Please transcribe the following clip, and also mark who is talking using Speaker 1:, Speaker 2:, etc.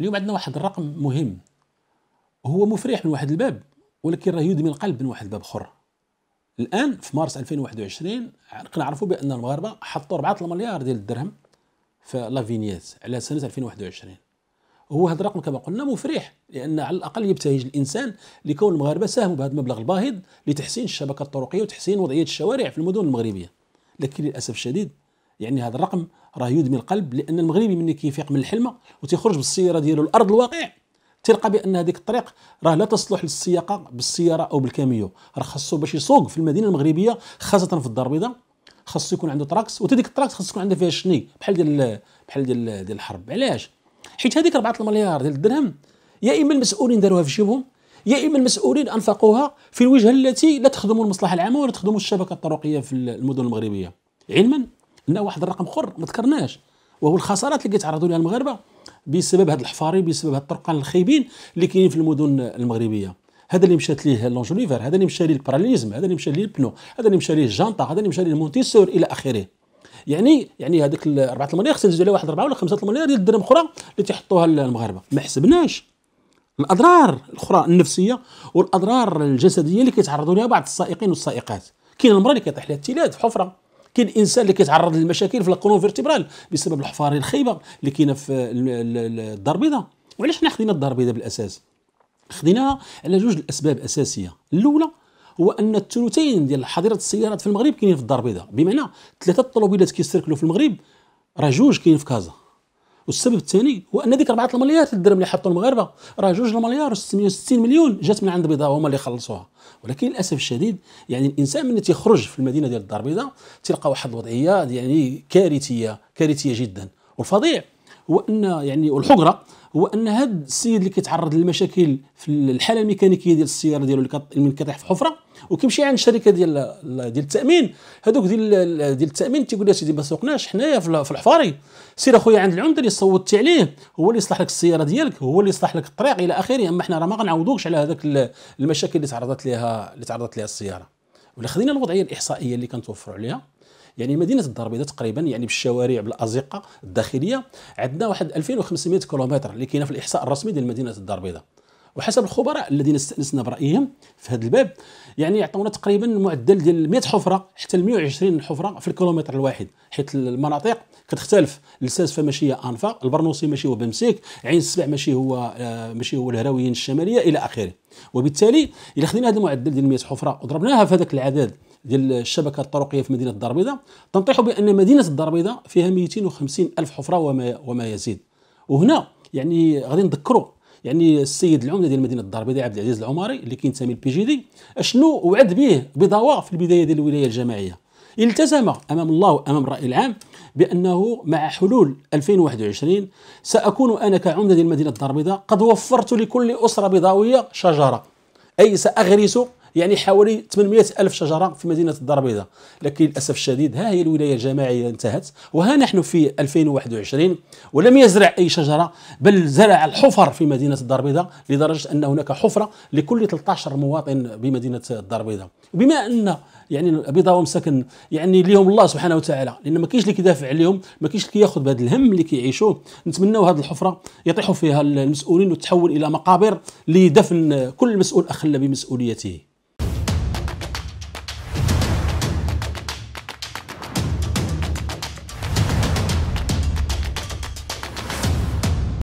Speaker 1: اليوم عندنا واحد الرقم مهم هو مفرح من واحد الباب ولكن راه يدمي القلب من واحد الباب اخر الان في مارس 2021 كنعرفوا بان المغاربه حطوا 4 مليار ديال الدرهم في لافينيات على سنه 2021 هو هذا الرقم كما قلنا مفرح لان على الاقل يبتهج الانسان لكون المغاربه ساهموا بهذا المبلغ الباهظ لتحسين الشبكه الطرقيه وتحسين وضعيه الشوارع في المدن المغربيه لكن للاسف الشديد يعني هذا الرقم راه يدمي القلب لان المغربي ملي كيفيق من الحلمه وتيخرج بالسياره ديالو لارض الواقع تلقى بان هذيك الطريق راه لا تصلح للسياقه بالسياره او بالكاميو راه خاصو باش يسوق في المدينه المغربيه خاصه في الدار البيضاء خاصو يكون عنده تراكس وتديك التراكس خاصو يكون عندها فيها شني بحال ديال بحال ديال ديال الحرب علاش حيت هذيك 4 المليار ديال الدرهم يا اما المسؤولين داروها في جيبهم يا اما المسؤولين انفقوها في الوجهه التي لا تخدم المصلحه العامه ولا تخدم الشبكه الطرقيه في المدن المغربيه علما لنا واحد الرقم اخر ما ذكرناش وهو الخسارات اللي كيتعرضوا لها المغاربه بسبب هاد الحفاري بسبب هاد الطرقان الخايبين اللي كاينين في المدن المغربيه هذا اللي مشات ليه لونجوليفر هذا اللي مشى ليه الباراليزم هذا اللي مشى ليه البنو هذا اللي مشى ليه الجانطا هذا اللي مشى ليه المونتيسور الى اخره يعني يعني هذاك 4 المليار خصنا نزيدوا عليها واحد 4 ولا 5 المليار ديال الدرهم اخرى اللي تيحطوها المغاربه ما حسبناش الاضرار الاخرى النفسيه والاضرار الجسديه اللي كيتعرضوا لها بعض السائقين والسائقات كاين المراه اللي كيطيح لها التلال في حفره كاين الانسان اللي كيتعرض للمشاكل في القولون فيرتيبرال بسبب الحفار الخيبه اللي كاينه في الدار البيضاء وعلاش حنا خدينا الدار البيضاء بالاساس خديناها على جوج الاسباب اساسيه الاولى هو ان الثلثين ديال حاضره السيارات في المغرب كاينين في الدار البيضاء بمعنى ثلاثه الطوموبيلات كيستركلو في المغرب راه جوج كاين في كازا والسبب الثاني هو ان ديك 4 المليار الدرهم اللي حطوا المغاربه راه 2 مليار و660 مليون جات من عند بيضاء هما اللي خلصوها ولكن للاسف الشديد يعني الانسان من تيخرج في المدينه ديال الدار البيضاء تلقى واحد الوضعيه يعني كارثيه كارثيه جدا والفظيع هو ان يعني والحقره هو ان هذا السيد اللي كيتعرض للمشاكل في الحاله الميكانيكيه ديال السياره ديالو اللي كطيح في حفره وكيمشي عند الشركه ديال ديال التامين هذوك ديال ديال التامين تيقول لها سيدي ما سوقناش حنايا في الحفاري سير اخويا عند العمده اللي صوتي عليه هو اللي يصلح لك السياره ديالك هو اللي يصلح لك الطريق الى اخره اما حنا راه ما غنعوضوكش على هذاك المشاكل اللي تعرضت لها اللي تعرضت لها السياره ولا خدينا الوضعيه الاحصائيه اللي كنتوفروا عليها يعني مدينه الدار البيضاء تقريبا يعني بالشوارع بالازقه الداخليه عندنا واحد 2500 كيلومتر اللي كاينه في الاحصاء الرسمي ديال مدينه الدار البيضاء وحسب الخبراء الذين استانسنا برايهم في هذا الباب يعني يعطونا تقريبا معدل ديال 100 حفره حتى ل 120 حفره في الكيلومتر الواحد حيت المناطق كتختلف الساس فماشي هي انفا البرنوسي ماشي هو بمسيك عين السبع ماشي هو آه، ماشي هو الهراويين الشماليه الى اخره وبالتالي الا خدينا هذا المعدل ديال 100 حفره وضربناها في هذاك العدد ديال الشبكه الطرقيه في مدينه الدار البيضاء تنطيح بان مدينه الدار البيضاء فيها 250 الف حفره وما وما يزيد وهنا يعني غادي نذكروا يعني السيد العمده ديال مدينه الدار البيضاء عبد العزيز العماري اللي كينتمي للبي جي دي اشنو وعد به بضواء في البدايه ديال الولايه الجماعيه التزم امام الله وامام الراي العام بانه مع حلول 2021 ساكون انا كعمده ديال مدينه الدار البيضاء قد وفرت لكل اسره بيضاويه شجره اي ساغرس يعني حوالي 800 ألف شجرة في مدينة الدار البيضاء لكن للأسف الشديد ها هي الولاية الجماعية انتهت وها نحن في 2021 ولم يزرع أي شجرة بل زرع الحفر في مدينة الدار البيضاء لدرجة أن هناك حفرة لكل 13 مواطن بمدينة الدار البيضاء بما أن يعني البيضاء ومساكن يعني اليوم الله سبحانه وتعالى لان ما كاينش اللي كيدافع عليهم ما كاينش اللي كياخذ بهذا الهم اللي كيعيشوه نتمناو هذه الحفره يطيحوا فيها المسؤولين وتتحول الى مقابر لدفن كل مسؤول اخل بمسؤوليته